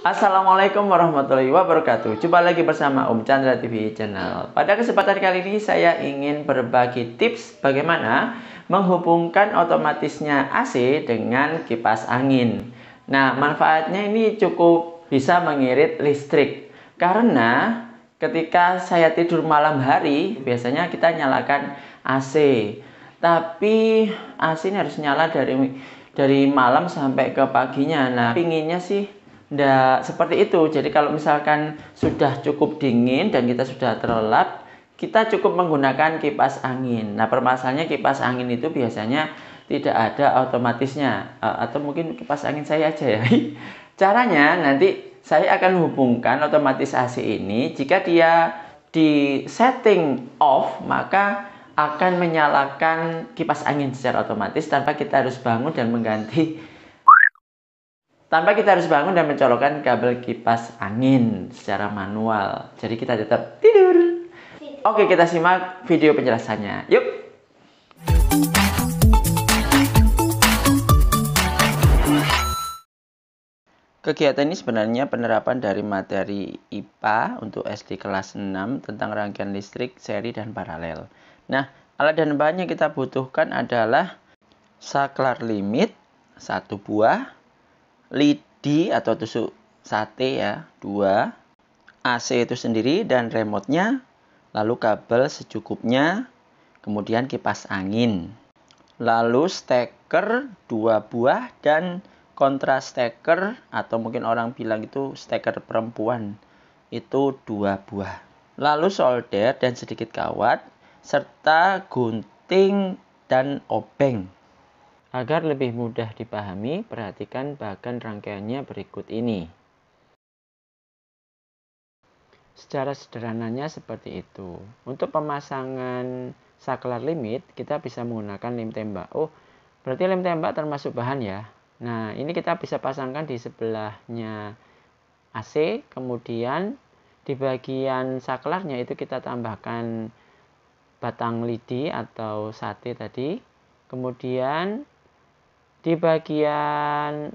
Assalamualaikum warahmatullahi wabarakatuh Jumpa lagi bersama Om Chandra TV Channel Pada kesempatan kali ini saya ingin berbagi tips bagaimana Menghubungkan otomatisnya AC dengan kipas angin Nah manfaatnya ini cukup bisa mengirit listrik Karena ketika saya tidur malam hari Biasanya kita nyalakan AC Tapi AC ini harus nyala dari dari malam sampai ke paginya Nah pinginnya sih Nah, seperti itu. Jadi kalau misalkan sudah cukup dingin dan kita sudah terlelap, kita cukup menggunakan kipas angin. Nah, permasalahannya kipas angin itu biasanya tidak ada otomatisnya eh, atau mungkin kipas angin saya aja ya. Caranya nanti saya akan hubungkan otomatis AC ini jika dia di setting off maka akan menyalakan kipas angin secara otomatis tanpa kita harus bangun dan mengganti tanpa kita harus bangun dan mencolokkan kabel kipas angin secara manual. Jadi kita tetap tidur. Oke, kita simak video penjelasannya. Yuk. Kegiatan ini sebenarnya penerapan dari materi IPA untuk SD kelas 6 tentang rangkaian listrik, seri, dan paralel. Nah, alat dan bahan yang kita butuhkan adalah saklar limit, satu buah, lidi atau tusuk sate ya, dua. AC itu sendiri dan remote-nya, lalu kabel secukupnya, kemudian kipas angin. Lalu steker dua buah dan kontra steker atau mungkin orang bilang itu steker perempuan itu dua buah. Lalu solder dan sedikit kawat serta gunting dan obeng. Agar lebih mudah dipahami, perhatikan bahkan rangkaiannya berikut ini. Secara sederhananya seperti itu. Untuk pemasangan saklar limit, kita bisa menggunakan lem tembak. Oh, berarti lem tembak termasuk bahan ya. Nah, ini kita bisa pasangkan di sebelahnya AC, kemudian di bagian saklarnya itu kita tambahkan batang lidi atau sate tadi. Kemudian di bagian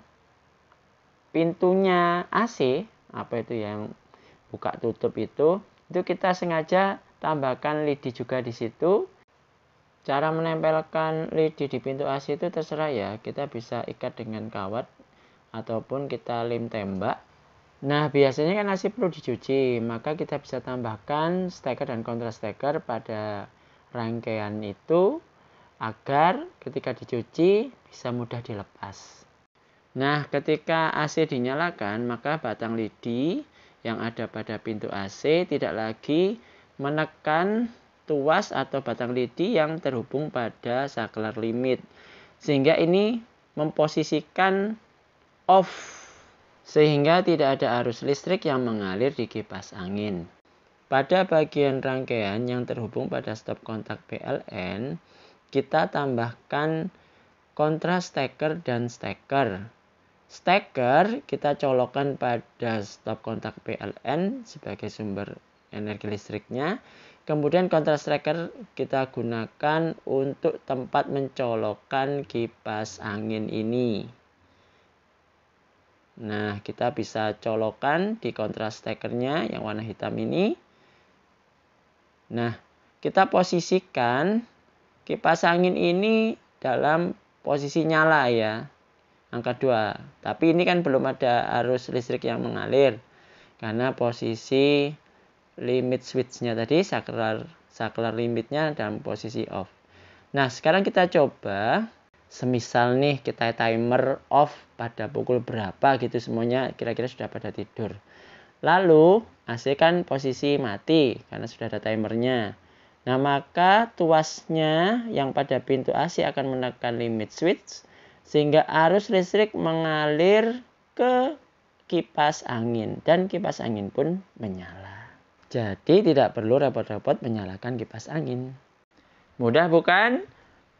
pintunya AC apa itu yang buka tutup itu itu kita sengaja tambahkan lidi juga di situ cara menempelkan lidi di pintu AC itu terserah ya kita bisa ikat dengan kawat ataupun kita lem tembak nah biasanya kan AC perlu dicuci maka kita bisa tambahkan steker dan kontra steker pada rangkaian itu agar ketika dicuci bisa mudah dilepas. Nah, ketika AC dinyalakan, maka batang lidi yang ada pada pintu AC tidak lagi menekan tuas atau batang lidi yang terhubung pada saklar limit. Sehingga ini memposisikan off sehingga tidak ada arus listrik yang mengalir di kipas angin. Pada bagian rangkaian yang terhubung pada stop kontak PLN, kita tambahkan kontras steker dan steker. Steker kita colokkan pada stop kontak PLN sebagai sumber energi listriknya. Kemudian kontras steker kita gunakan untuk tempat mencolokkan kipas angin ini. Nah, kita bisa colokan di kontras stekernya yang warna hitam ini. Nah, kita posisikan kipas angin ini dalam posisi nyala ya angka 2 tapi ini kan belum ada arus listrik yang mengalir karena posisi limit switchnya tadi saklar saklar limitnya dalam posisi off nah sekarang kita coba semisal nih kita timer off pada pukul berapa gitu semuanya kira-kira sudah pada tidur lalu AC kan posisi mati karena sudah ada timernya Nah, maka tuasnya yang pada pintu AC akan menekan limit switch sehingga arus listrik mengalir ke kipas angin dan kipas angin pun menyala. Jadi tidak perlu repot-repot menyalakan kipas angin. Mudah bukan?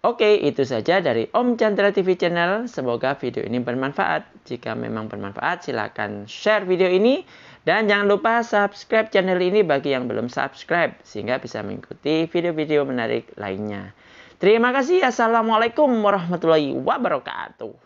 Oke, itu saja dari Om Chandra TV Channel. Semoga video ini bermanfaat. Jika memang bermanfaat, silakan share video ini. Dan jangan lupa subscribe channel ini bagi yang belum subscribe, sehingga bisa mengikuti video-video menarik lainnya. Terima kasih. Assalamualaikum warahmatullahi wabarakatuh.